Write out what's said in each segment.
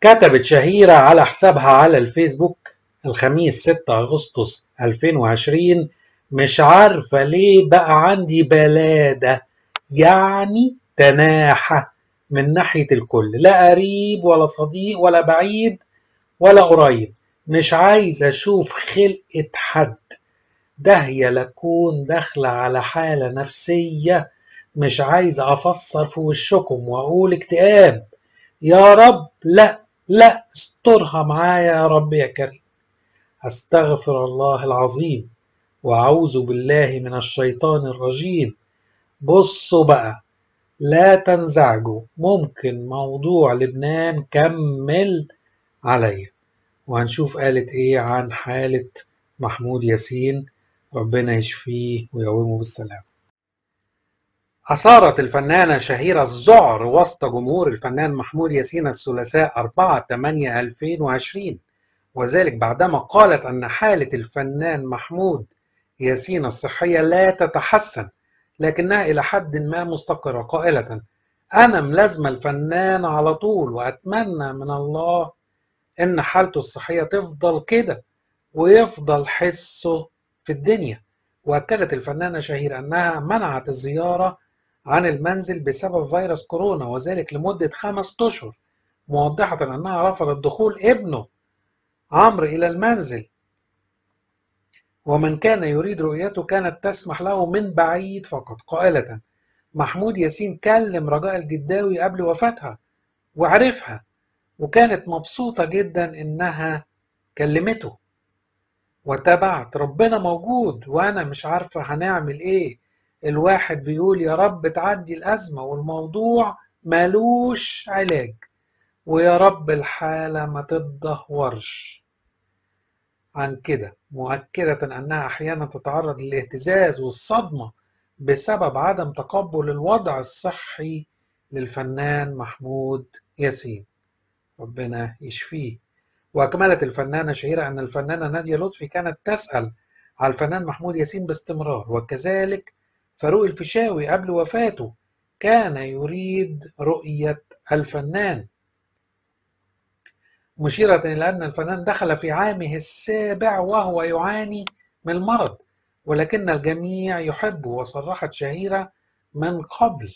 كتبت شهيرة على حسابها على الفيسبوك الخميس 6 أغسطس 2020 مش عارفة ليه بقى عندي بلادة يعني تناحة من ناحية الكل لا قريب ولا صديق ولا بعيد ولا قريب مش عايز أشوف خلقة حد دهية لكون داخلة على حالة نفسية مش عايز أفسر في وشكم وأقول اكتئاب يا رب لأ لا استرها معايا يا رب يا كريم أستغفر الله العظيم وأعوذ بالله من الشيطان الرجيم بصوا بقى لا تنزعجوا ممكن موضوع لبنان كمل عليا وهنشوف قالت ايه عن حالة محمود ياسين ربنا يشفيه ويقومه بالسلامة أثارت الفنانة شهيرة الذعر وسط جمهور الفنان محمود ياسين الثلاثاء 4 8 2020 وذلك بعدما قالت أن حالة الفنان محمود ياسين الصحية لا تتحسن لكنها إلى حد ما مستقرة قائلة أنا ملازمة الفنان على طول وأتمنى من الله إن حالته الصحية تفضل كده ويفضل حسه في الدنيا وأكدت الفنانة شهيرة أنها منعت الزيارة عن المنزل بسبب فيروس كورونا وذلك لمدة خمسة أشهر موضحة أنها رفضت دخول ابنه عمرو إلى المنزل ومن كان يريد رؤيته كانت تسمح له من بعيد فقط قائلة محمود ياسين كلم رجاء الجداوي قبل وفاتها وعرفها وكانت مبسوطة جدا إنها كلمته وتابعت ربنا موجود وأنا مش عارفة هنعمل إيه الواحد بيقول يا رب تعدي الأزمة والموضوع ملوش علاج ويا رب الحالة ما تدهورش عن كده مؤكدة أنها أحيانا تتعرض للاهتزاز والصدمة بسبب عدم تقبل الوضع الصحي للفنان محمود ياسين ربنا يشفيه وأكملت الفنانة شهيرة أن الفنانة نادية لطفي كانت تسأل على الفنان محمود ياسين باستمرار وكذلك فاروق الفيشاوي قبل وفاته كان يريد رؤية الفنان مشيرة إلى أن الفنان دخل في عامه السابع وهو يعاني من المرض ولكن الجميع يحبه وصرحت شهيرة من قبل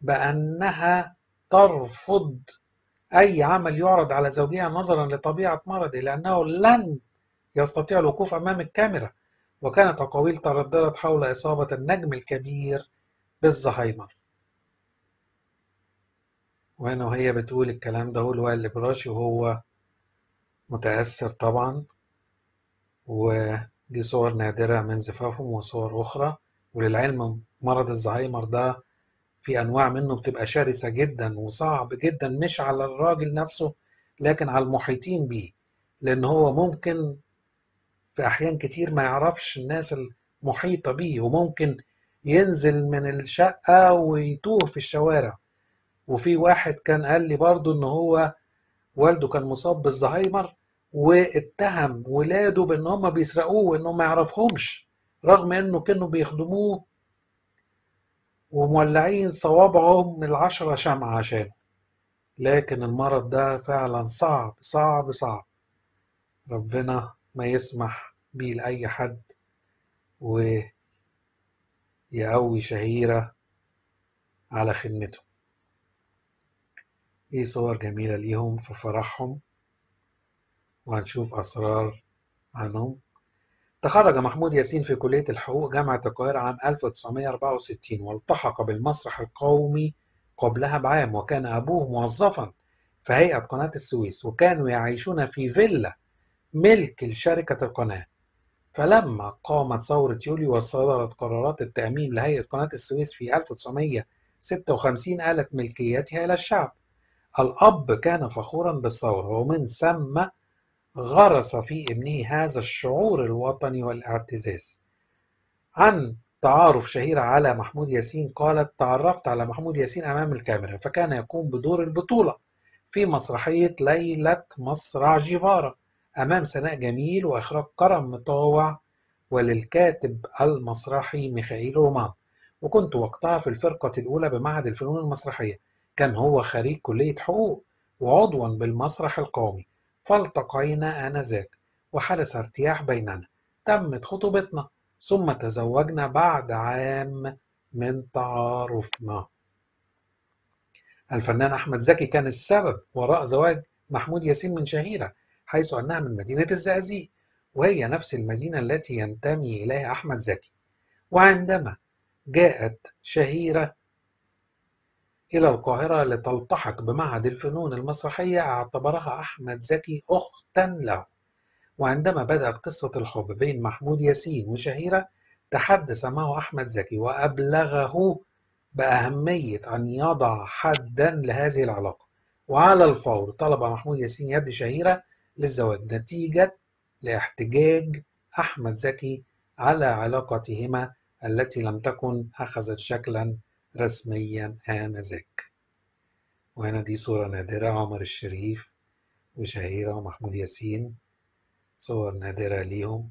بأنها ترفض أي عمل يعرض على زوجها نظرا لطبيعة مرضه لأنه لن يستطيع الوقوف أمام الكاميرا وكانت أقاويل ترددت حول إصابة النجم الكبير بالزهايمر وهنا وهي بتقول الكلام ده هو لوائل الإبراشي وهو متأثر طبعا ودي صور نادرة من زفافهم وصور أخرى وللعلم مرض الزهايمر ده في أنواع منه بتبقى شرسة جدا وصعب جدا مش على الراجل نفسه لكن على المحيطين بيه لأن هو ممكن في أحيان كتير ما يعرفش الناس المحيطة بيه وممكن ينزل من الشقة ويتوه في الشوارع وفي واحد كان قال لي برضو إن هو والده كان مصاب بالزهايمر واتهم ولاده بإن هم بيسرقوه وإنه ما يعرفهمش رغم إنه كانوا بيخدموه ومولعين صوابعهم العشرة شمعة عشانه لكن المرض ده فعلا صعب صعب صعب ربنا ما يسمح بيه لأي حد ويقوي شهيرة على خدمته دي صور جميلة ليهم في فرحهم وهنشوف أسرار عنهم تخرج محمود ياسين في كلية الحقوق جامعة القاهرة عام 1964 والتحق بالمسرح القومي قبلها بعام وكان أبوه موظفا في هيئة قناة السويس وكانوا يعيشون في فيلا ملك لشركة القناة فلما قامت ثورة يوليو وصدرت قرارات التأميم لهيئة قناة السويس في 1956 آلت ملكيتها إلى الشعب الأب كان فخورا بالثورة ومن ثم غرس في ابنه هذا الشعور الوطني والاعتزاز عن تعارف شهير على محمود ياسين قالت تعرفت على محمود ياسين أمام الكاميرا فكان يقوم بدور البطولة في مسرحية ليلة مصرع جيفارا أمام سناء جميل وإخراج كرم مطاوع وللكاتب المسرحي ميخائيل رومان وكنت وقتها في الفرقة الأولى بمعهد الفنون المسرحية كان هو خريج كلية حقوق وعضوا بالمسرح القومي فالتقينا آنذاك وحدث ارتياح بيننا تمت خطوبتنا ثم تزوجنا بعد عام من تعارفنا الفنان أحمد زكي كان السبب وراء زواج محمود ياسين من شهيرة حيث أنها من مدينة الزقازيق وهي نفس المدينة التي ينتمي إليها أحمد زكي وعندما جاءت شهيرة إلى القاهرة لتلتحق بمعهد الفنون المسرحية اعتبرها أحمد زكي أختا له وعندما بدأت قصة الحب بين محمود ياسين وشهيرة تحدث معه أحمد زكي وأبلغه بأهمية أن يضع حدا لهذه العلاقة وعلى الفور طلب محمود ياسين يد شهيرة للزواج نتيجة لاحتجاج أحمد زكي على علاقتهما التي لم تكن أخذت شكلا رسميا آنذاك وهنا دي صورة نادرة عمر الشريف وشهيرة ومحمود ياسين صور نادرة ليهم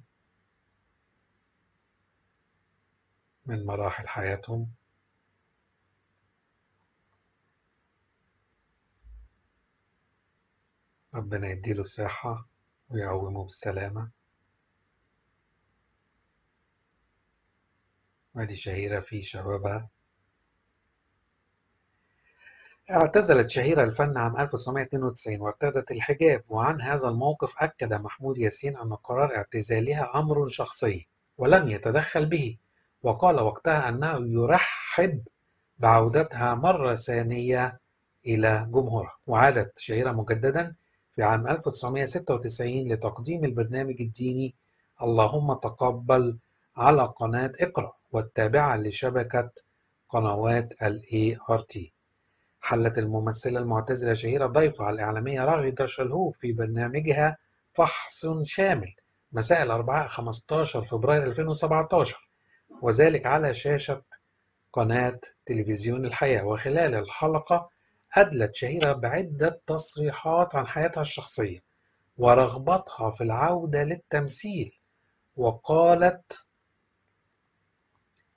من مراحل حياتهم ربنا يديله الصحة ويعومه بالسلامة وادي شهيرة في شبابها اعتزلت شهيرة الفن عام 1992 وارتدت الحجاب وعن هذا الموقف أكد محمود ياسين أن قرار اعتزالها أمر شخصي ولم يتدخل به وقال وقتها أنه يرحب بعودتها مرة ثانية إلى جمهورها وعادت شهيرة مجددا في عام 1996 لتقديم البرنامج الديني اللهم تقبل على قناة اقرأ والتابعة لشبكة قنوات الـ ART حلت الممثلة المعتزلة الشهيرة ضيفها الإعلامية راغدة شلهوب في برنامجها فحص شامل مساء الأربعاء 15 فبراير 2017 وذلك على شاشة قناة تلفزيون الحياة وخلال الحلقة أدلت شهيرة بعدة تصريحات عن حياتها الشخصية ورغبتها في العودة للتمثيل وقالت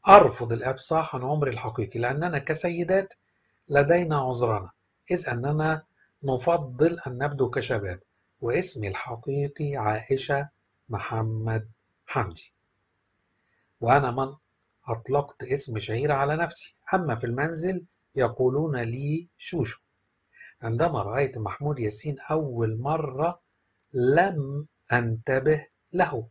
أرفض الإفصاح عن عمري الحقيقي لأننا كسيدات لدينا عذرنا إذ أننا نفضل أن نبدو كشباب واسمي الحقيقي عائشة محمد حمدي وأنا من أطلقت اسم شهيرة على نفسي أما في المنزل يقولون لي شوشو عندما رأيت محمود ياسين أول مرة لم أنتبه له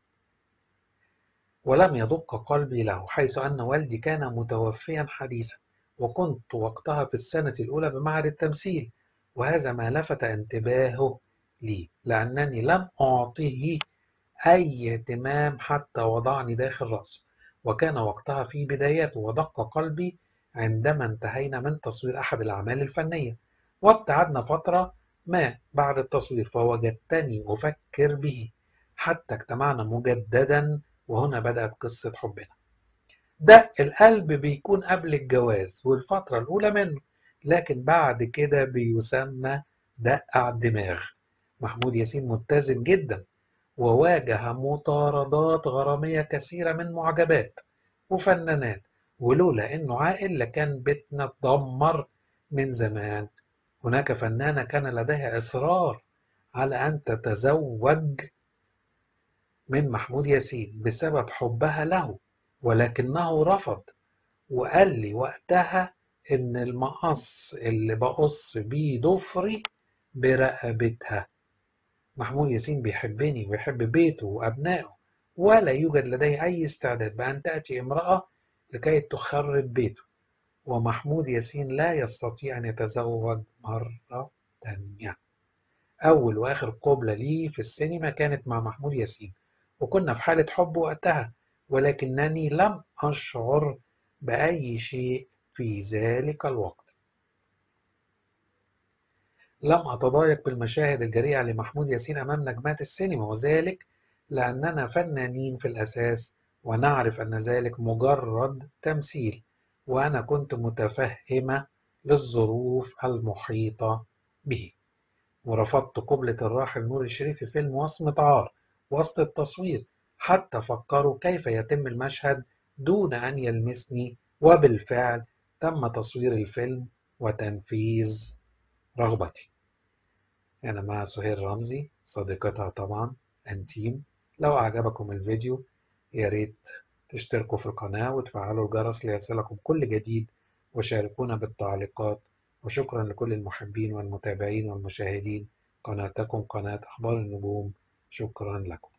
ولم يدق قلبي له حيث أن والدي كان متوفيا حديثا وكنت وقتها في السنة الأولى بمعهد التمثيل وهذا ما لفت انتباهه لي لأنني لم أعطه أي اهتمام حتى وضعني داخل رأسه وكان وقتها في بداياته ودق قلبي عندما انتهينا من تصوير أحد الأعمال الفنية وابتعدنا فترة ما بعد التصوير فوجدتني أفكر به حتى اجتمعنا مجددا وهنا بدأت قصة حبنا ده القلب بيكون قبل الجواز والفترة الأولى منه لكن بعد كده بيسمى دقع الدماغ محمود ياسين متزن جدا وواجه مطاردات غرامية كثيرة من معجبات وفنانات ولولا انه عاقل لكان بيتنا اتدمر من زمان هناك فنانة كان لديها إصرار على أن تتزوج من محمود ياسين بسبب حبها له ولكنه رفض وقال لي وقتها إن المقص اللي بقص بيه ضفري برقبتها محمود ياسين بيحبني ويحب بيته وأبنائه ولا يوجد لديه أي استعداد بأن تأتي امرأة لكي تخرب بيته ومحمود ياسين لا يستطيع أن يتزوج مرة تانية أول وآخر قبلة لي في السينما كانت مع محمود ياسين وكنا في حالة حب وقتها ولكنني لم أشعر بأي شيء في ذلك الوقت لم أتضايق بالمشاهد الجريئة لمحمود ياسين أمام نجمات السينما وذلك لأننا فنانين في الأساس ونعرف أن ذلك مجرد تمثيل وأنا كنت متفهمة للظروف المحيطة به ورفضت قبلة الراحل نور الشريف في وصمة عار وسط التصوير حتى فكروا كيف يتم المشهد دون أن يلمسني وبالفعل تم تصوير الفيلم وتنفيذ رغبتي أنا مع سهير رمزي صديقتها طبعا أنتيم لو أعجبكم الفيديو يا ريت تشتركوا في القناة وتفعلوا الجرس ليصلكم كل جديد وشاركونا بالتعليقات وشكرا لكل المحبين والمتابعين والمشاهدين قناتكم قناة أخبار النجوم شكرا لكم